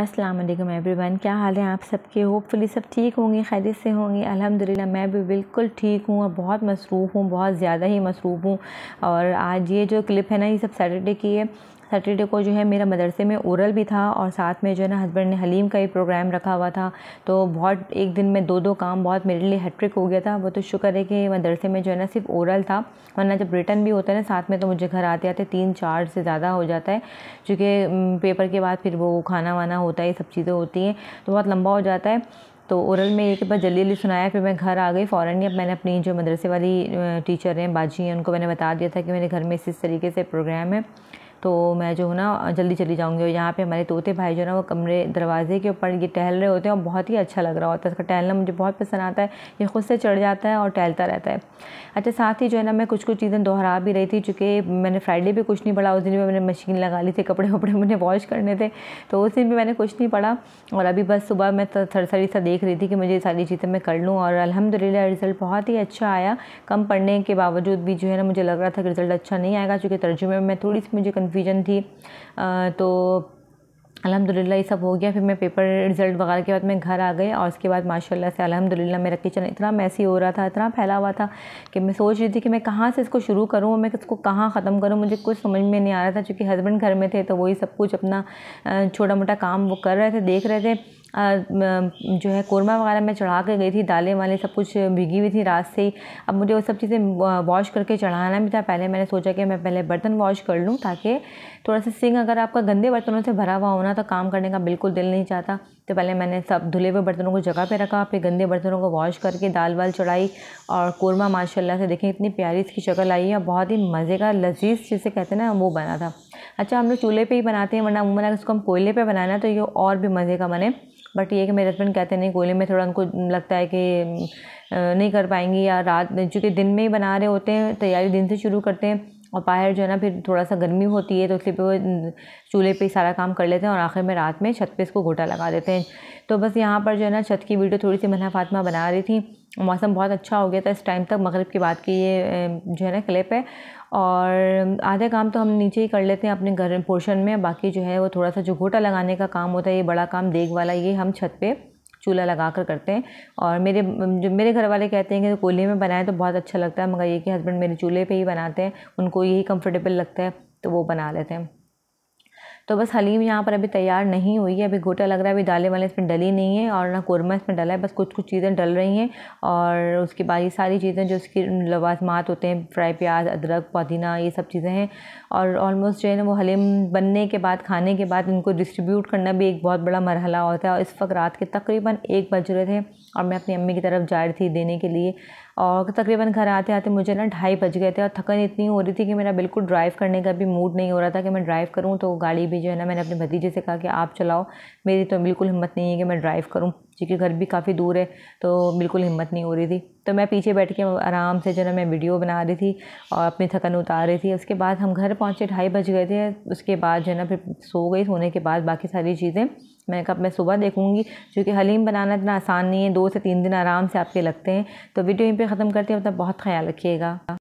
अस्सलाम वालेकुम एवरीवन क्या हाल है आप सबके होपफुली सब ठीक होंगे खैरियत से होंगे अल्हम्दुलिल्लाह मैं भी बिल्कुल ठीक हूँ और बहुत मसरूफ़ हूँ बहुत ज़्यादा ही मसरूफ़ हूँ और आज ये जो क्लिप है ना ये सब सैटरडे की है सैटरडे को जो है मेरा मदरसे में ओरल भी था और साथ में जो है ना हस्बैंड ने हलीम का भी प्रोग्राम रखा हुआ था तो बहुत एक दिन में दो दो काम बहुत मेरे लिए हैट्रिक हो गया था वो तो शुक्र है कि मदरसे में जो है ना सिर्फ ओरल था वरना जब रिटर्न भी होता है ना साथ में तो मुझे घर आते आते तीन चार से ज़्यादा हो जाता है चूँकि पेपर के बाद फिर वो खाना वाना होता है ये सब चीज़ें होती हैं तो बहुत लंबा हो जाता है तो ओरल में एक बार जल्दी जल्दी सुनाया फिर मैं घर आ गई फ़ौरन ही अब मैंने अपनी जो मदरसे वाली टीचर हैं बाजी हैं उनको मैंने बता दिया था कि मेरे घर में इस तरीके से प्रोग्राम है तो मैं जो है ना जल्दी चली जाऊँगी और यहाँ पे हमारे तोते भाई जो है ना वो कमरे दरवाजे के ऊपर ये टहल रहे होते हैं और बहुत ही अच्छा लग रहा होता है इसका टहलना मुझे बहुत पसंद आता है ये खुद से चढ़ जाता है और टहलता रहता है अच्छा साथ ही जो है ना मैं कुछ कुछ चीज़ें दोहरा भी रही थी चूँकि मैंने फ्राइडे भी कुछ नहीं पढ़ा उस दिन भी मैंने मशीन लगा ली थी कपड़े वपड़े मुझे वॉश करने थे तो उस दिन भी मैंने कुछ नहीं पढ़ा और अभी बस सुबह मैं थरसरी सा देख रही थी कि मुझे सारी चीज़ें मैं कर लूँ और अलहमदिल्ला रिज़ल्ट बहुत ही अच्छा आया कम पढ़ने के बावजूद भी जो है ना मुझे लग रहा था कि रिज़ल्ट अच्छा नहीं आएगा चूँकि तर्जुमे में थोड़ी सी मुझे कन्फ्यूज कन्फ्यूजन थी तो अलहमदिल्ला ये सब हो गया फिर मैं पेपर रिज़ल्ट वगैरह के बाद मैं घर आ गई और उसके बाद माशाल्लाह से अलहमदिल्ला मेरा किचन इतना मैसी हो रहा था इतना फैला हुआ था कि मैं सोच रही थी कि मैं कहाँ से इसको शुरू करूँ और मैं इसको कहाँ ख़त्म करूँ मुझे कुछ समझ में नहीं आ रहा था चूँकि हस्बैंड घर में थे तो वही सब कुछ अपना छोटा मोटा काम वो कर रहे थे देख रहे थे जो है कौरमा वगैरह मैं चढ़ा के गई थी दालें वाले सब कुछ भिगी हुई थी रात से ही अब मुझे वो सब चीज़ें वॉश करके चढ़ाना भी था पहले मैंने सोचा कि मैं पहले बर्तन वॉश कर लूँ ताकि थोड़ा सा सिंग अगर आपका गंदे बर्तनों से भरा हुआ होना तो काम करने का बिल्कुल दिल नहीं चाहता तो पहले मैंने सब धुले हुए बर्तनों को जगह पे रखा फिर गंदे बर्तनों को वॉश करके दाल वाल चढ़ाई और कोरमा माशाल्लाह से देखें इतनी प्यारी इसकी शक्ल आई है बहुत ही मज़े का लजीज जिसे कहते हैं ना वो बना था अच्छा हम लोग चूल्हे पर ही बनाते हैं वरना उमूमन अगर इसको हम कोयले पर बनाना तो ये और भी मज़े का बने बट ये कि मेरे हस्बैंड कहते हैं नहीं कोयले में थोड़ा उनको लगता है कि नहीं कर पाएंगी या रात चूँकि दिन में ही बना रहे होते हैं तैयारी दिन से शुरू करते हैं और बाहर जो है ना फिर थोड़ा सा गर्मी होती है तो इसलिए वो चूल्हे पे सारा काम कर लेते हैं और आखिर में रात में छत पे इसको घोटा लगा देते हैं तो बस यहाँ पर जो है ना छत की वीडियो थोड़ी सी मना फातमा बना रही थी मौसम बहुत अच्छा हो गया था इस टाइम तक मगरब की बात की ये जो है ना क्लिप है और आधे काम तो हम नीचे ही कर लेते हैं अपने घर पोर्शन में बाकी जो है वो थोड़ा सा जो घोटा लगाने का काम होता है ये बड़ा काम देग वाला ये हम छत पर चूल्हा लगा कर करते हैं और मेरे जो मेरे घर वाले कहते हैं कि तो कोयले में बनाएं तो बहुत अच्छा लगता है मगर ये कि हस्बैंड मेरे चूल्हे पे ही बनाते हैं उनको यही कंफर्टेबल लगता है तो वो बना लेते हैं तो बस हलीम यहाँ पर अभी तैयार नहीं हुई है अभी गोटा लग रहा है अभी दालें वाले इसमें डली नहीं है और ना कौरमा इसमें डला है बस कुछ कुछ चीज़ें डल रही हैं और उसके बाद ये सारी चीज़ें जो उसकी लवाजमात होते हैं फ्राई प्याज अदरक पुदीना ये सब चीज़ें हैं और ऑलमोस्ट जो है ना वो हलीम बनने के बाद खाने के बाद इनको डिस्ट्रीब्यूट करना भी एक बहुत बड़ा मरहला होता है और इस वक्त रात के तकरीबन एक बज रहे थे और मैं अपनी अम्मी की तरफ जा रही थी देने के लिए और तकरीबन घर आते आते मुझे ना ढाई बज गए थे और थकन इतनी हो रही थी कि मेरा बिल्कुल ड्राइव करने का भी मूड नहीं हो रहा था कि मैं ड्राइव करूँ तो गाड़ी भी जो है ना मैंने अपने भतीजे से कहा कि आप चलाओ मेरी तो बिल्कुल हिम्मत नहीं है कि मैं ड्राइव करूँ क्योंकि घर भी काफ़ी दूर है तो बिल्कुल हिम्मत नहीं हो रही थी तो मैं पीछे बैठ के आराम से जो है ना मैं वीडियो बना रही थी और अपनी थकन उतार रही थी उसके बाद हम घर पहुँचे ढाई बज गए थे उसके बाद जो है ना फिर सो गई सोने के बाद बाकी सारी चीज़ें मैंने कहा मैं सुबह देखूंगी क्योंकि हलीम बनाना इतना आसान नहीं है दो से तीन दिन आराम से आपके लगते हैं तो वीडियो यहीं पे ख़त्म करते हैं अपना बहुत ख्याल रखिएगा